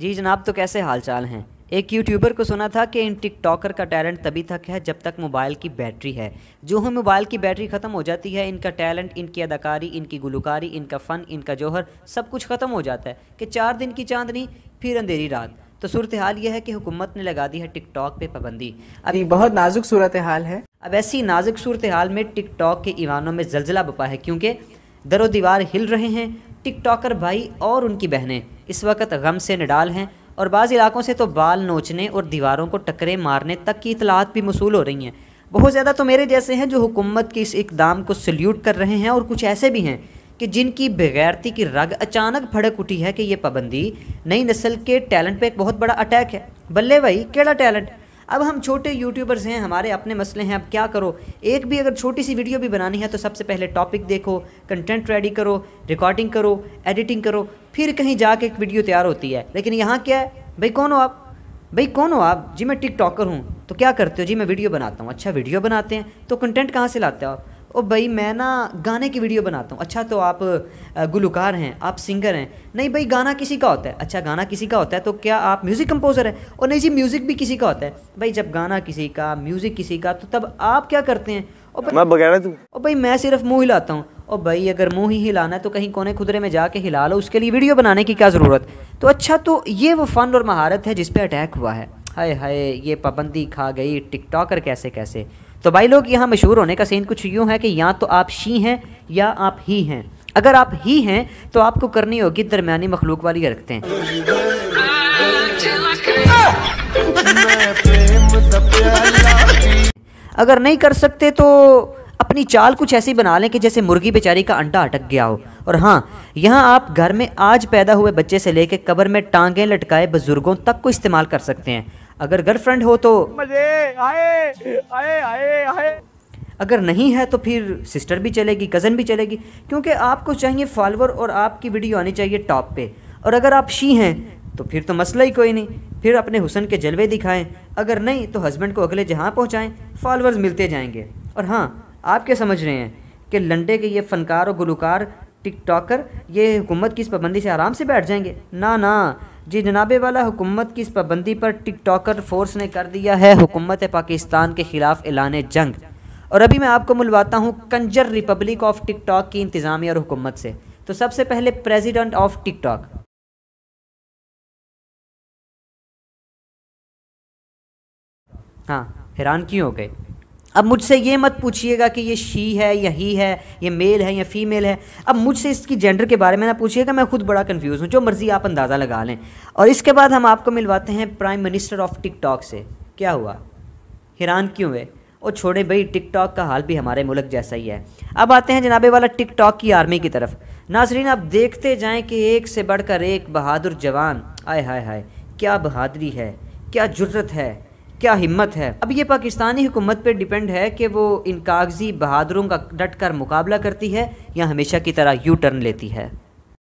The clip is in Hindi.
जी जनाब तो कैसे हालचाल हैं एक यूट्यूबर को सुना था कि इन टिकटॉकर का टैलेंट तभी तक है जब तक मोबाइल की बैटरी है जो ही मोबाइल की बैटरी ख़त्म हो जाती है इनका टैलेंट इनकी अदाकारी इनकी गुलकारी इनका फ़न इनका जौहर सब कुछ ख़त्म हो जाता है कि चार दिन की चांदनी फिर अंधेरी रात तो सूरत हाल यह है कि हुकूमत ने लगा दी है टिकटॉक पे पाबंदी अभी बहुत नाजुक सूरत हाल है अब ऐसी नाजुक सूरत हाल में टिकटॉक के ईवानों में जलजिला बपा है क्योंकि दरो दीवार हिल रहे हैं टिकटॉकर भाई और उनकी बहनें इस वक्त गम से निडाल हैं और बाज़ इलाकों से तो बाल नोचने और दीवारों को टकरे मारने तक की इतलात भी मसूल हो रही हैं बहुत ज़्यादा तो मेरे जैसे हैं जो हुकूमत के इस इकदाम को सल्यूट कर रहे हैं और कुछ ऐसे भी हैं कि जिनकी बेगैरती की रग अचानक भड़क उठी है कि ये पाबंदी नई नस्ल के टैलेंट पर एक बहुत बड़ा अटैक है बल्ले भाई केड़ा टैलेंट अब हम छोटे यूट्यूबर्स हैं हमारे अपने मसले हैं अब क्या करो एक भी अगर छोटी सी वीडियो भी बनानी है तो सबसे पहले टॉपिक देखो कंटेंट रेडी करो रिकॉर्डिंग करो एडिटिंग करो फिर कहीं जाके एक वीडियो तैयार होती है लेकिन यहाँ क्या है भाई कौन हो आप भाई कौन हो आप जी मैं टिकटॉकर हूँ तो क्या करते हो जी मैं वीडियो बनाता हूँ अच्छा वीडियो बनाते हैं तो कंटेंट कहाँ से लाते हो आप ओ भाई मैं ना गाने की वीडियो बनाता हूँ अच्छा तो आप गुलकार हैं आप सिंगर हैं नहीं भाई गाना किसी का होता है अच्छा गाना किसी का होता है तो क्या आप म्यूज़िक कंपोज़र हैं और नहीं जी म्यूज़िक भी किसी का होता है भाई जब गाना किसी का म्यूज़िक किसी का तो तब आप क्या करते हैं और मैं बगैर तू ओ भाई मैं सिर्फ मुँह हिलाता हूँ ओ भाई अगर मुँह ही हिलाना है तो कहीं कोने खुदरे में जाके हिला लो उसके लिए वीडियो बनाने की क्या ज़रूरत तो अच्छा तो ये वो फ़न और महारत है जिस पर अटैक हुआ है हाय हाय ये पाबंदी खा गई टिकटॉकर कैसे कैसे तो भाई लोग यहाँ मशहूर होने का सीन कुछ यूँ है कि या तो आप शी हैं या आप ही हैं अगर आप ही हैं तो आपको करनी होगी दरमिया मखलूक वाली रखते हैं अगर नहीं कर सकते तो अपनी चाल कुछ ऐसी बना लें कि जैसे मुर्गी बेचारी का अंडा अटक गया हो और हाँ यहाँ आप घर में आज पैदा हुए बच्चे से लेकर कबर में टांगें लटकाए बुज़ुर्गों तक को इस्तेमाल कर सकते हैं अगर गर्लफ्रेंड हो तो मजे आए आए आए आए अगर नहीं है तो फिर सिस्टर भी चलेगी कज़न भी चलेगी क्योंकि आपको चाहिए फॉलोअर और आपकी वीडियो आनी चाहिए टॉप पे और अगर आप शी हैं तो फिर तो मसला ही कोई नहीं फिर अपने हुसन के जलवे दिखाएं अगर नहीं तो हस्बैंड को अगले जहाँ पहुँचाएँ फॉलोअर्स मिलते जाएंगे और हाँ आप क्या समझ रहे हैं कि लंडे के ये फ़नकार और गुलकार टिक टॉकर ये हुकूमत की इस पाबंदी से आराम से बैठ जाएंगे ना ना जी जनाबे वाला हुकूमत की इस पाबंदी पर टिक टॉकर फोर्स ने कर दिया है हुकूमत पाकिस्तान के ख़िलाफ़ एलान जंग और अभी मैं आपको मिलवाता हूँ कंजर रिपब्लिक ऑफ टिक टॉक की इंतज़ामिया और हुकूमत से तो सबसे पहले प्रेसिडेंट ऑफ टिक टॉक हाँ हैरान क्यों हो गए अब मुझसे ये मत पूछिएगा कि ये शी है या ही है ये मेल है या फीमेल है अब मुझसे इसकी जेंडर के बारे में ना पूछिएगा मैं खुद बड़ा कंफ्यूज हूँ जो मर्ज़ी आप अंदाज़ा लगा लें और इसके बाद हम आपको मिलवाते हैं प्राइम मिनिस्टर ऑफ टिकटॉक से क्या हुआ हैरान क्यों हुए और छोड़े भाई टिकटॉक का हाल भी हमारे मुल्क जैसा ही है अब आते हैं जनाबे वाला टिकटॉक की आर्मी की तरफ नाजरीन आप देखते जाएँ कि एक से बढ़कर एक बहादुर जवान आय हाय हाय क्या बहादुरी है क्या जरूरत है क्या हिम्मत है अब ये पाकिस्तानी हुकूमत पर डिपेंड है कि वो इन कागजी बहादुरों का डट कर मुकाबला करती है या हमेशा की तरह यू टर्न लेती है